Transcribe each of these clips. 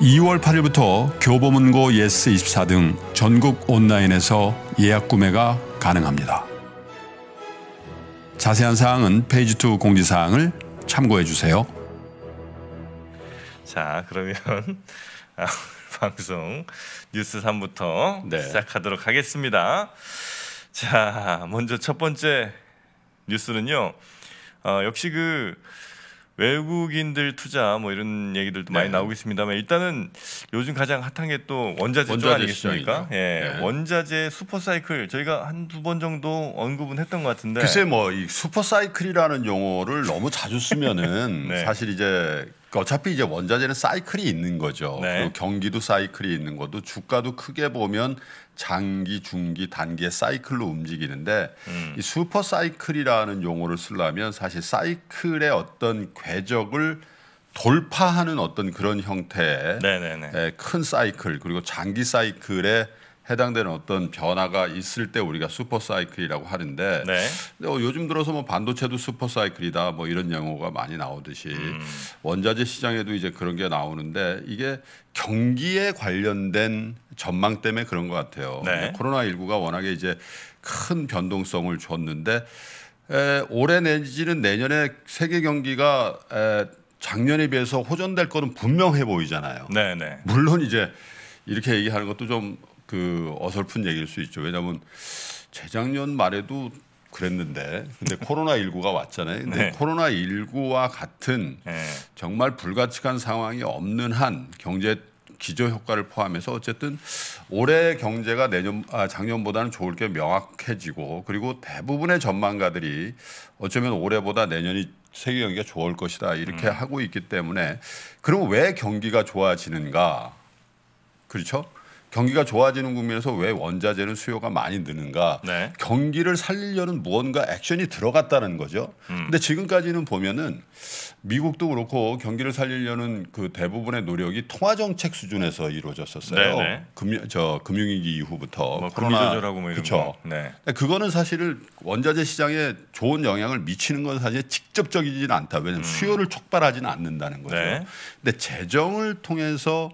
2월 8일부터 교보문고 예스24 등 전국 온라인에서 예약 구매가 가능합니다. 자세한 사항은 페이지2 공지사항을 참고해 주세요. 자 그러면 아, 방송 뉴스 3부터 네. 시작하도록 하겠습니다. 자 먼저 첫 번째 뉴스는요. 어, 역시 그 외국인들 투자 뭐 이런 얘기들도 네. 많이 나오고 있습니다만 일단은 요즘 가장 핫한 게 또 원자재, 원자재 쪽 아니겠습니까? 예. 네. 원자재 슈퍼사이클 저희가 한 두 번 정도 언급은 했던 것 같은데 글쎄 뭐 이 슈퍼사이클이라는 용어를 너무 자주 쓰면은 네. 사실 이제 그러니까 어차피 이제 원자재는 사이클이 있는 거죠. 네. 그리고 경기도 사이클이 있는 것도 주가도 크게 보면 장기, 중기, 단기의 사이클로 움직이는데 음. 이 슈퍼 사이클이라는 용어를 쓰려면 사실 사이클의 어떤 궤적을 돌파하는 어떤 그런 형태의 네네네. 네, 네. 큰 사이클 그리고 장기 사이클의 해당되는 어떤 변화가 있을 때 우리가 슈퍼 사이클이라고 하는데 네. 어, 요즘 들어서 뭐 반도체도 슈퍼 사이클이다 뭐 이런 용어가 많이 나오듯이 음. 원자재 시장에도 이제 그런 게 나오는데 이게 경기에 관련된 전망 때문에 그런 것 같아요. 네. 예, 코로나 19가 워낙에 이제 큰 변동성을 줬는데 에, 올해 내지는 내년에 세계 경기가 에, 작년에 비해서 호전될 거는 분명해 보이잖아요. 네네. 네. 물론 이제 이렇게 얘기하는 것도 좀그 어설픈 얘기일 수 있죠. 왜냐하면 재작년 말에도 그랬는데 근데 코로나 19가 왔잖아요. 근데 네. 코로나 19와 같은 네. 정말 불가측한 상황이 없는 한 경제 기저 효과를 포함해서 어쨌든 올해 경제가 내년 아, 작년보다는 좋을 게 명확해지고 그리고 대부분의 전망가들이 어쩌면 올해보다 내년이 세계 경기가 좋을 것이다 이렇게 음. 하고 있기 때문에 그럼 왜 경기가 좋아지는가 그렇죠? 경기가 좋아지는 국면에서 왜 원자재는 수요가 많이 느는가? 네. 경기를 살리려는 무언가 액션이 들어갔다는 거죠. 음. 근데 지금까지는 보면은 미국도 그렇고 경기를 살리려는 그 대부분의 노력이 통화 정책 수준에서 이루어졌었어요. 네, 네. 금융 저 금융위기 이후부터 뭐 코로나 조절하고 뭐 이런 그쵸? 거. 네. 그거는 사실을 원자재 시장에 좋은 영향을 미치는 건 사실 직접적이지는 않다. 왜냐하면 음. 수요를 촉발하지는 않는다는 거죠. 네. 근데 재정을 통해서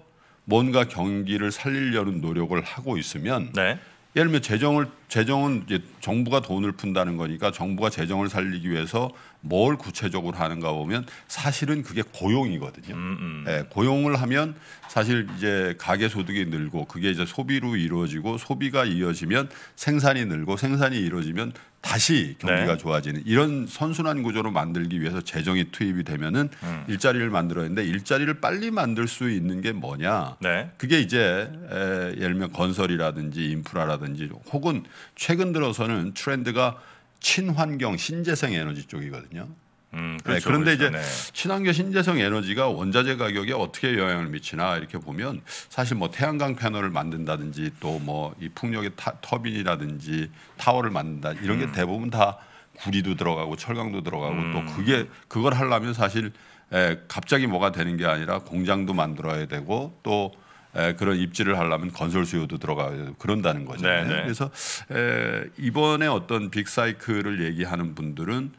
뭔가 경기를 살리려는 노력을 하고 있으면 네. 예를 들면 재정을 재정은 이제 정부가 돈을 푼다는 거니까 정부가 재정을 살리기 위해서 뭘 구체적으로 하는가 보면 사실은 그게 고용이거든요. 음, 음. 예, 고용을 하면 사실 이제 가계 소득이 늘고 그게 이제 소비로 이루어지고 소비가 이어지면 생산이 늘고 생산이 이루어지면 다시 경기가 네. 좋아지는 이런 선순환 구조로 만들기 위해서 재정이 투입이 되면은 음. 일자리를 만들어야되는데 일자리를 빨리 만들 수 있는 게 뭐냐? 네. 그게 이제 에, 예를 들면 건설이라든지 인프라라든지 혹은 최근 들어서는 트렌드가 친환경 신재생 에너지 쪽이거든요. 음, 네, 그렇죠, 그렇죠, 네, 그런데 그렇죠. 이제 친환경 신재생 에너지가 원자재 가격에 어떻게 영향을 미치나 이렇게 보면 사실 뭐 태양광 패널을 만든다든지 또 뭐 이 풍력의 타, 터빈이라든지 타워를 만든다 이런 게 음. 대부분 다 구리도 들어가고 철강도 들어가고 음. 또 그게 그걸 하려면 사실 에, 갑자기 뭐가 되는 게 아니라 공장도 만들어야 되고 또 에, 그런 입지를 하려면 건설 수요도 들어가야 되고 그런다는 거죠. 네, 네. 그래서 에, 이번에 어떤 빅사이클을 얘기하는 분들은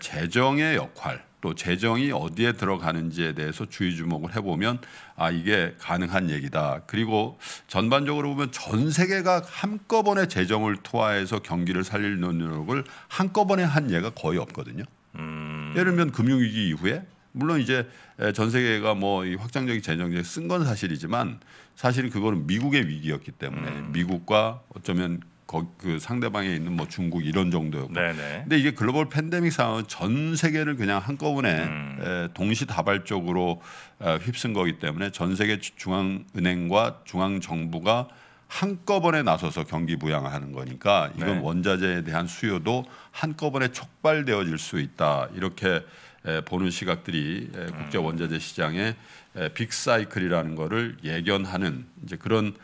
재정의 역할 또 재정이 어디에 들어가는지에 대해서 주의 주목을 해보면 아 이게 가능한 얘기다. 그리고 전반적으로 보면 전 세계가 한꺼번에 재정을 투하해서 경기를 살릴 노력을 한꺼번에 한 예가 거의 없거든요. 음. 예를 들면 금융위기 이후에 물론 이제 전 세계가 뭐 확장적인 재정책 쓴건 사실이지만 사실은 그거는 미국의 위기였기 때문에 음. 미국과 어쩌면 거, 그 상대방에 있는 뭐 중국 이런 정도였고. 네네. 네. 근데 이게 글로벌 팬데믹 상황은 전 세계를 그냥 한꺼번에 음. 에, 동시다발적으로 에, 휩쓴 거기 때문에 전 세계 중앙은행과 중앙 정부가 한꺼번에 나서서 경기 부양을 하는 거니까 이건 네. 원자재에 대한 수요도 한꺼번에 촉발되어질 수 있다 이렇게 에, 보는 시각들이 에, 국제 음. 원자재 시장의 에, 빅사이클이라는 거를 예견하는 이제 그런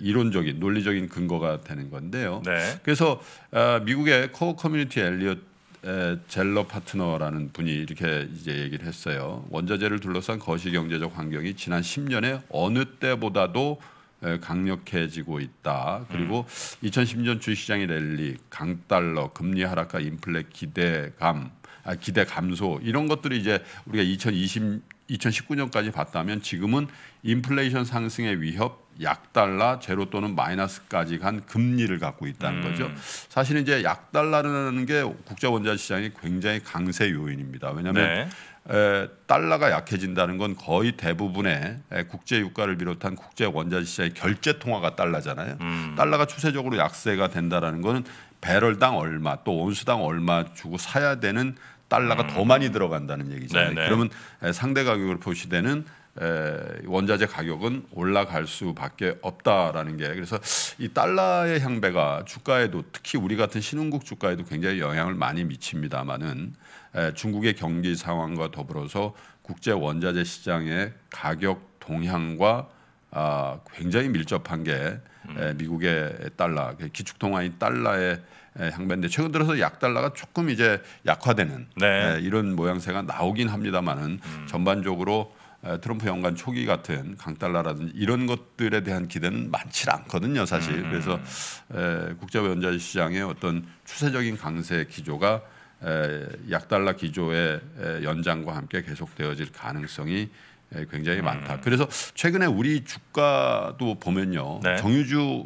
이론적인 논리적인 근거가 되는 건데요. 네. 그래서 아, 미국의 코어 커뮤니티 엘리엇 젤러 파트너라는 분이 이렇게 이제 얘기를 했어요. 원자재를 둘러싼 거시 경제적 환경이 지난 10년에 어느 때보다도 강력해지고 있다. 그리고 음. 2010년 주식시장의 랠리, 강달러, 금리 하락과 인플레 기대감, 아, 기대 감소 이런 것들이 이제 우리가 2020 2019년까지 봤다면 지금은 인플레이션 상승의 위협 약달러 제로 또는 마이너스까지 간 금리를 갖고 있다는 음. 거죠. 사실은 이제 약달러라는 게 국제 원자 시장이 굉장히 강세 요인입니다. 왜냐하면 네. 에, 달러가 약해진다는 건 거의 대부분의 에, 국제 유가를 비롯한 국제 원자 시장의 결제 통화가 달러잖아요. 음. 달러가 추세적으로 약세가 된다라는 거는 배럴당 얼마 또 온수당 얼마 주고 사야 되는 달러가 음. 더 많이 들어간다는 얘기잖아요. 네네. 네. 그러면 상대 가격으로 표시되는 원자재 가격은 올라갈 수밖에 없다라는 게 그래서 이 달러의 향배가 주가에도 특히 우리 같은 신흥국 주가에도 굉장히 영향을 많이 미칩니다만은 중국의 경기 상황과 더불어서 국제 원자재 시장의 가격 동향과 아, 굉장히 밀접한 게 음. 미국의 달러, 기축통화인 달러의 예, 향배인데 최근 들어서 약달러가 조금 이제 약화되는 네. 예, 이런 모양새가 나오긴 합니다만은 음. 전반적으로 에, 예, 트럼프 연간 초기 같은 강달러라든지 이런 것들에 대한 기대는 많지 않거든요 사실 음. 음. 그래서 국제 원자재 시장의 어떤 추세적인 강세 기조가 에, 약달러 기조의 연장과 함께 계속되어질 가능성이 에, 굉장히 음. 많다. 그래서 최근에 우리 주가도 보면요. 네. 정유주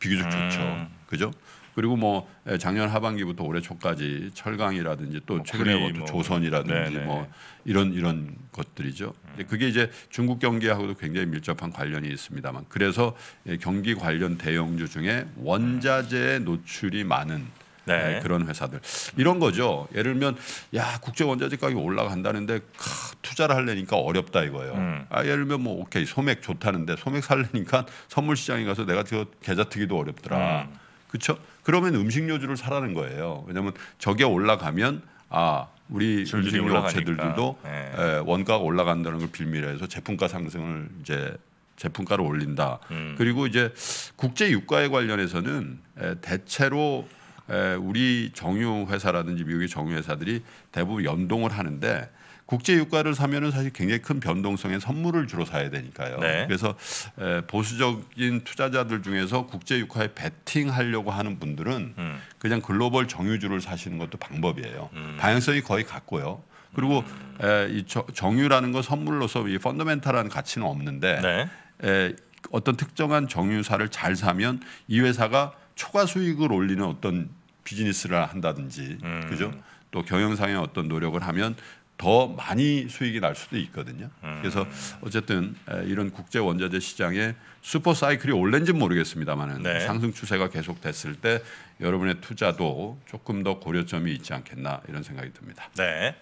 비교적 음. 좋죠. 그죠? 그리고 뭐 예, 작년 하반기부터 올해 초까지 철강이라든지 또뭐 최근에 뭐, 뭐 조선이라든지 네네. 네. 뭐 이런 이런 것들이죠. 근데 그게 이제 중국 경기하고도 굉장히 밀접한 관련이 있습니다만 그래서 예, 경기 관련 대형주 중에 원자재 노출이 많은 네. 예, 그런 회사들 이런 거죠. 예를 들면 야 국제 원자재 가격이 올라간다는데 크, 투자를 하려니까 어렵다 이거예요. 음. 아 예를 들면 뭐 오케이 소맥 좋다는데 소맥 살려니까 선물 시장에 가서 내가 저 계좌 트기도 어렵더라. 음. 그렇죠? 그러면 음식료주를 사라는 거예요. 왜냐하면 저게 올라가면 아 우리 음식료 업체들도 네. 에, 예, 원가가 올라간다는 걸 빌미로 해서 제품가 상승을 이제 제품가를 올린다. 음. 그리고 이제 국제 유가에 관련해서는 에, 예, 대체로 에, 예, 우리 정유 회사라든지 미국의 정유 회사들이 대부분 연동을 하는데 국제 유가를 사면은 사실 굉장히 큰 변동성의 선물을 주로 사야 되니까요. 네. 그래서 에, 보수적인 투자자들 중에서 국제 유가에 베팅하려고 하는 분들은 음. 그냥 글로벌 정유주를 사시는 것도 방법이에요. 음. 방향성이 거의 같고요. 그리고 음. 에, 이 정유라는 건 선물로서 이 펀더멘탈한 가치는 없는데 네. 에, 어떤 특정한 정유사를 잘 사면 이 회사가 초과 수익을 올리는 어떤 비즈니스를 한다든지 음. 그죠? 또 경영상의 어떤 노력을 하면 더 많이 수익이 날 수도 있거든요. 음. 그래서 어쨌든 이런 국제 원자재 시장에 슈퍼 사이클이 올는지 모르겠습니다만은 네. 상승 추세가 계속됐을 때 여러분의 투자도 조금 더 고려점이 있지 않겠나 이런 생각이 듭니다. 네.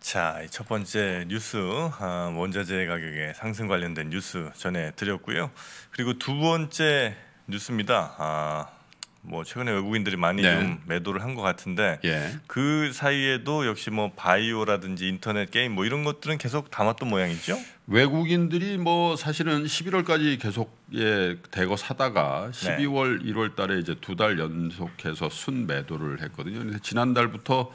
자, 첫 번째 뉴스 아, 원자재 가격의 상승 관련된 뉴스 전해 드렸고요. 그리고 두 번째 뉴스입니다. 아, 뭐 최근에 외국인들이 많이 네. 좀 매도를 한 것 같은데 예. 그 사이에도 역시 뭐 바이오라든지 인터넷 게임 뭐 이런 것들은 계속 담았던 모양이죠. 외국인들이 뭐 사실은 11월까지 계속 예 대거 사다가 12월 네. 1월달에 이제 두 달 연속해서 순 매도를 했거든요. 그래서 지난달부터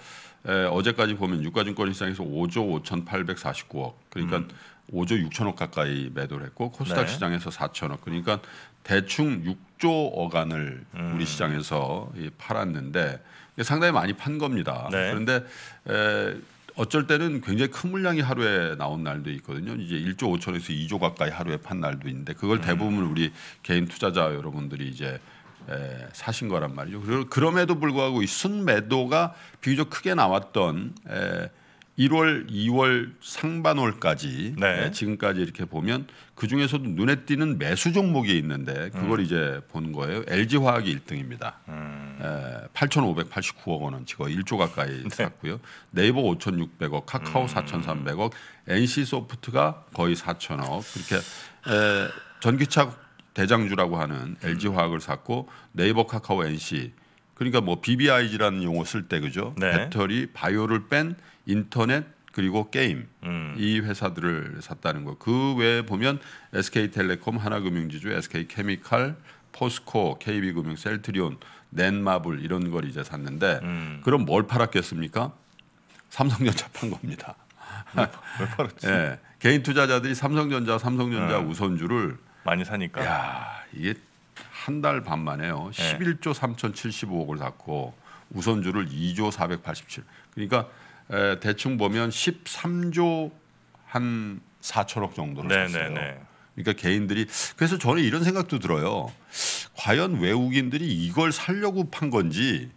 에, 어제까지 보면 유가증권 시장에서 5조 5,849억 그러니까 음. 5조 6천억 가까이 매도를 했고 코스닥 네. 시장에서 4천억 그러니까 대충 6조 억간을 음. 우리 시장에서 팔았는데 상당히 많이 판 겁니다. 네. 그런데 에, 어쩔 때는 굉장히 큰 물량이 하루에 나온 날도 있거든요. 이제 1조 5천에서 2조 가까이 하루에 판 날도 있는데 그걸 음. 대부분 우리 개인 투자자 여러분들이 이제 예, 사신 거란 말이죠. 그럼에도 리고그 불구하고 이 순매도가 비교적 크게 나왔던 1월, 예, 2월 상반월까지 네. 예, 지금까지 이렇게 보면 그 중에서도 눈에 띄는 매수 종목이 있는데 그걸 음. 이제 본 거예요. LG 화학이 1등입니다. 음. 8,589억 원은 지금 1조 가까이 네. 샀고요. 네이버 5,600억, 카카오 음. 4,300억, NC 소프트가 거의 4,000억 그렇게 에, 전기차 대장주라고 하는 LG 음. 화학을 샀고 네이버 카카오 NC 그러니까 뭐 BBIG라는 용어 쓸 때 그죠? 네. 배터리, 바이오를 뺀 인터넷 그리고 게임 음. 이 회사들을 샀다는 거. 그 외에 보면 SK텔레콤, 하나금융지주, SK케미칼, 포스코, KB금융, 셀트리온, 넷마블 이런 걸 이제 샀는데 음. 그럼 뭘 팔았겠습니까? 삼성전자 판 겁니다. 왜, 왜 팔았지? 네, 개인 투자자들이 삼성전자, 삼성전자 네. 우선주를 많이 사니까. 야, 이게 한 달 반 만에요. 11조 예. 3,075억을 샀고 우선주를 2조 487. 그러니까 에, 대충 보면 13조 한 4천억 정도를 네, 샀어요. 네, 네, 그러니까 개인들이 그래서 저는 이런 생각도 들어요. 과연 외국인들이 이걸 살려고 판 건지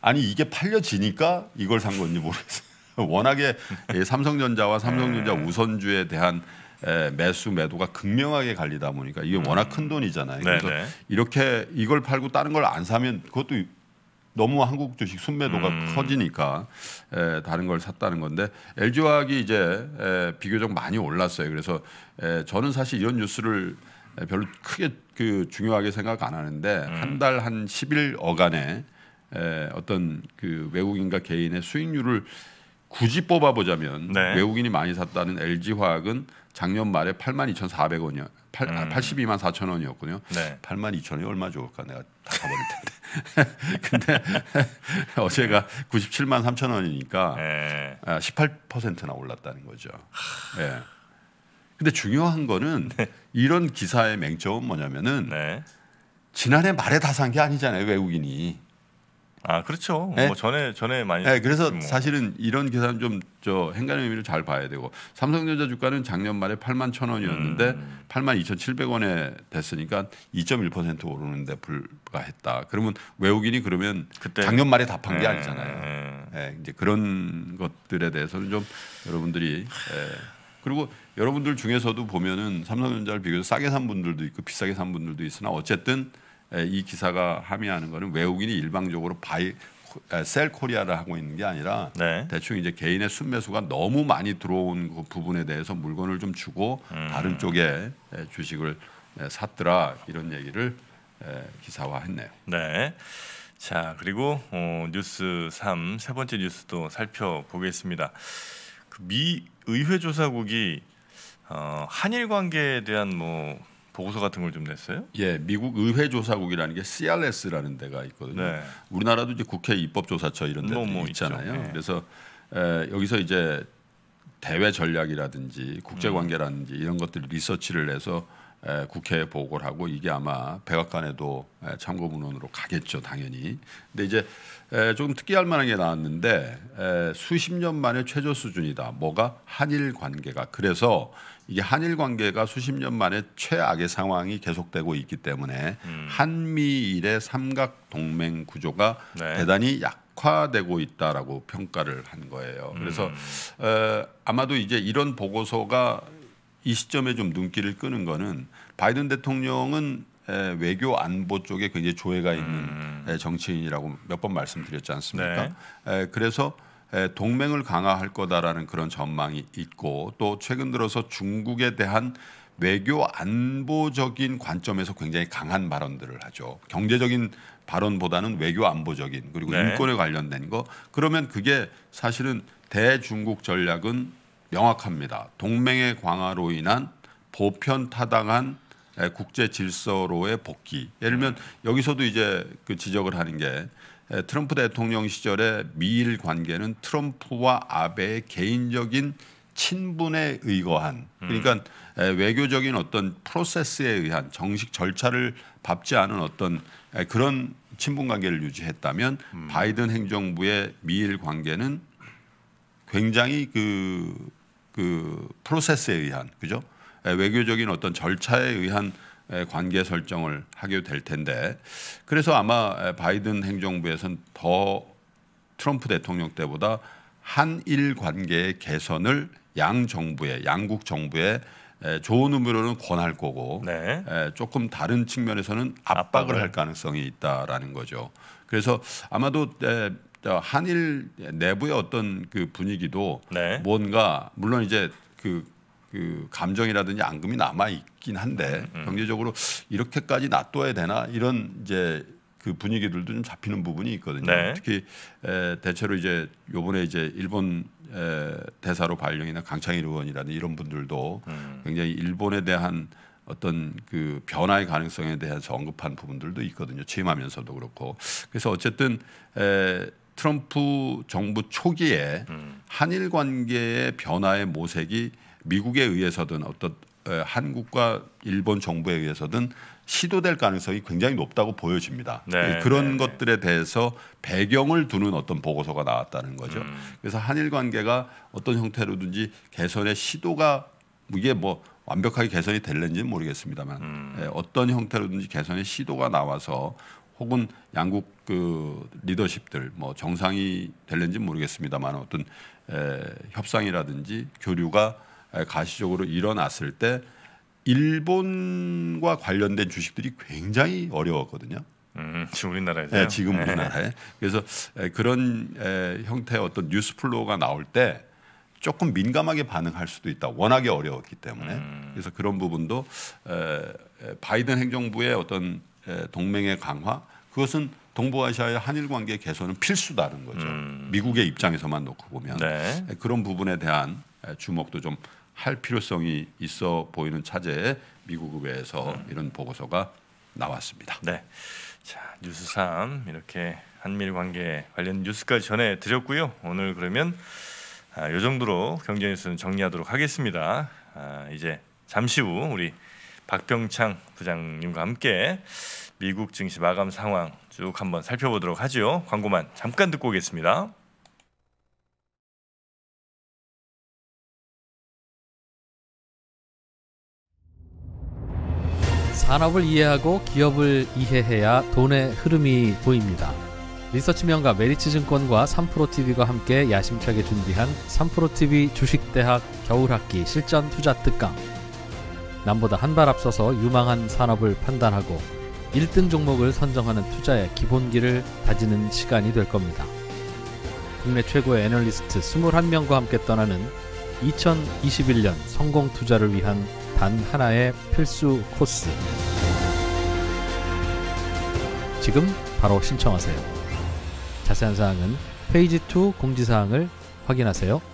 아니 이게 팔려지니까 이걸 산 건지 모르겠어요. 워낙에 예, 삼성전자와 삼성전자 네. 우선주에 대한 예, 매수 매도가 극명하게 갈리다 보니까 이게 음. 워낙 큰 돈이잖아요. 네, 그래서 네네. 이렇게 이걸 팔고 다른 걸 안 사면 그것도 너무 한국 주식 순매도가 음. 커지니까 에, 예, 다른 걸 샀다는 건데 LG화학이 이제 에, 예, 비교적 많이 올랐어요. 그래서 에, 저는 사실 이런 뉴스를 에, 별로 크게 그 중요하게 생각 안 하는데 음. 한달 한 10일 어간에 에, 어떤 그 외국인과 개인의 수익률을 굳이 뽑아보자면 네. 외국인이 많이 샀다는 LG 화학은 작년 말에 8 2 4 0 0원이요 8, 음. 82만 4천 원이었군요. 네. 8만 2천 원이 얼마 좋을까 내가 다 가버릴 텐데. 근데 어제가 97만 3천 원이니까 네. 18%나 아, 올랐다는 거죠. 예. 네. 근데 중요한 거는 네. 이런 기사의 맹점은 뭐냐면은 네. 지난해 말에 다 산 게 아니잖아요 외국인이. 아 그렇죠. 뭐 네? 뭐 전에 전에 많이. 네, 그래서 뭐. 사실은 이런 계산 좀 저 행간의 의미를 잘 봐야 되고 삼성전자 주가는 작년 말에 8만 천 원이었는데 음. 8만 2,700원에 됐으니까 2.1% 오르는데 불과했다. 그러면 외국인이 그러면 그때... 작년 말에 답한 네. 게 아니잖아요. 네. 네. 이제 그런 것들에 대해서는 좀 여러분들이 예. 그리고 여러분들 중에서도 보면은 삼성전자를 비교해서 싸게 산 분들도 있고 비싸게 산 분들도 있으나 어쨌든 이 기사가 함의하는 것은 외국인이 일방적으로 바이 셀 코리아를 하고 있는 게 아니라 네. 대충 이제 개인의 순매수가 너무 많이 들어온 그 부분에 대해서 물건을 좀 주고 음. 다른 쪽에 주식을 샀더라 이런 얘기를 기사화했네요. 네. 자 그리고 어, 뉴스 3세 번째 뉴스도 살펴보겠습니다. 그미 의회 조사국이 어, 한일 관계에 대한 뭐 보고서 같은 걸 좀 냈어요? 예, 미국 의회 조사국이라는 게 CRS라는 데가 있거든요. 네. 우리나라도 이제 국회 입법조사처 이런 데도 뭐, 뭐 있잖아요. 네. 그래서 에, 여기서 이제 대외 전략이라든지 국제 관계라든지 이런 것들 리서치를 해서 국회에 보고를 하고 이게 아마 백악관에도 참고 문헌으로 가겠죠 당연히. 근데 이제 조금 특이할 만한 게 나왔는데 수십 년 만에 최저 수준이다. 뭐가 한일 관계가 그래서 이게 한일 관계가 수십 년 만에 최악의 상황이 계속되고 있기 때문에 음. 한미일의 삼각 동맹 구조가 네. 대단히 약. 화되고 있다라고 평가를 한 거예요. 그래서 음. 에, 아마도 이제 이런 보고서가 이 시점에 좀 눈길을 끄는 거는 바이든 대통령은 에, 외교 안보 쪽에 굉장히 조예가 있는 음. 정치인이라고 몇 번 말씀드렸지 않습니까? 네. 그래서 에, 동맹을 강화할 거다라는 그런 전망이 있고 또 최근 들어서 중국에 대한 외교 안보적인 관점에서 굉장히 강한 발언들을 하죠. 경제적인 발언보다는 외교 안보적인 그리고 네. 인권에 관련된 거 그러면 그게 사실은 대중국 전략은 명확합니다. 동맹의 강화로 인한 보편 타당한 국제 질서로의 복귀. 예를 들면 여기서도 이제 그 지적을 하는 게 트럼프 대통령 시절의 미일 관계는 트럼프와 아베의 개인적인 친분에 의거한 음. 그러니까 외교적인 어떤 프로세스에 의한 정식 절차를 밟지 않은 어떤 그런 친분 관계를 유지했다면 음. 바이든 행정부의 미일 관계는 굉장히 그그 프로세스에 의한 그죠 예, 외교적인 어떤 절차에 의한 예, 관계 설정을 하게 될 텐데 그래서 아마 예, 바이든 행정부에서는 더 트럼프 대통령 때보다 한일 관계의 개선을 양 정부의 양국 정부의 좋은 의미로는 권할 거고 네. 조금 다른 측면에서는 압박을, 압박을 할 가능성이 있다라는 거죠. 그래서 아마도 한일 내부의 어떤 그 분위기도 네. 뭔가 물론 이제 그, 그 감정이라든지 앙금이 남아 있긴 한데 음, 음. 경제적으로 이렇게까지 놔둬야 되나 이런 이제 그 분위기들도 좀 잡히는 부분이 있거든요. 네. 특히 에, 대체로 이제 요번에 이제 일본 에, 대사로 발령이나 강창일 의원이라든지 이런 분들도 음. 굉장히 일본에 대한 어떤 그 변화의 가능성에 대해서 언급한 부분들도 있거든요. 취임하면서도 그렇고. 그래서 어쨌든 에, 트럼프 정부 초기에 음. 한일 관계의 변화의 모색이 미국에 의해서든 어떤 에, 한국과 일본 정부에 의해서든 시도될 가능성이 굉장히 높다고 보여집니다. 네, 예, 그런 네, 네, 것들에 대해서 배경을 두는 어떤 보고서가 나왔다는 거죠. 음. 그래서 한일 관계가 어떤 형태로든지 개선의 시도가 이게 뭐 완벽하게 개선이 될는지는 모르겠습니다만 음. 예, 어떤 형태로든지 개선의 시도가 나와서 혹은 양국 그 리더십들 뭐 정상이 될는지 모르겠습니다만 어떤 에, 협상이라든지 교류가 에, 가시적으로 일어났을 때 일본과 관련된 주식들이 굉장히 어려웠거든요. 음, 지금 우리나라에 네, 지금 네. 우리나라에 그래서 에, 그런 에, 형태의 어떤 뉴스 플로우가 나올 때 조금 민감하게 반응할 수도 있다. 워낙에 어려웠기 때문에 음. 그래서 그런 부분도 에, 바이든 행정부의 어떤 동맹의 강화 그것은 동북아시아의 한일 관계 개선은 필수다는 거죠. 음. 미국의 입장에서만 놓고 보면 네. 그런 부분에 대한 주목도 좀 할 필요성이 있어 보이는 차제에 미국 의에서 음. 이런 보고서가 나왔습니다. 네. 자, 뉴스 3 이렇게 한미일 관계 관련 뉴스까지 전해 드렸고요. 오늘 그러면 아, 요 정도로 경제 뉴스는 정리하도록 하겠습니다. 아, 이제 잠시 후 우리 박병창 부장님과 함께 미국 증시 마감 상황 쭉 한번 살펴보도록 하죠. 광고만 잠깐 듣고 오겠습니다. 산업을 이해하고 기업을 이해해야 돈의 흐름이 보입니다. 리서치명가 메리츠증권과 3프로TV가 함께 야심차게 준비한 3프로TV 주식대학 겨울학기 실전투자 특강 남보다 한 발 앞서서 유망한 산업을 판단하고 1등 종목을 선정하는 투자의 기본기를 다지는 시간이 될 겁니다. 국내 최고의 애널리스트 21명과 함께 떠나는 2021년 성공 투자를 위한 단 하나의 필수 코스. 지금 바로 신청하세요. 자세한 사항은 페이지 2 공지사항을 확인하세요.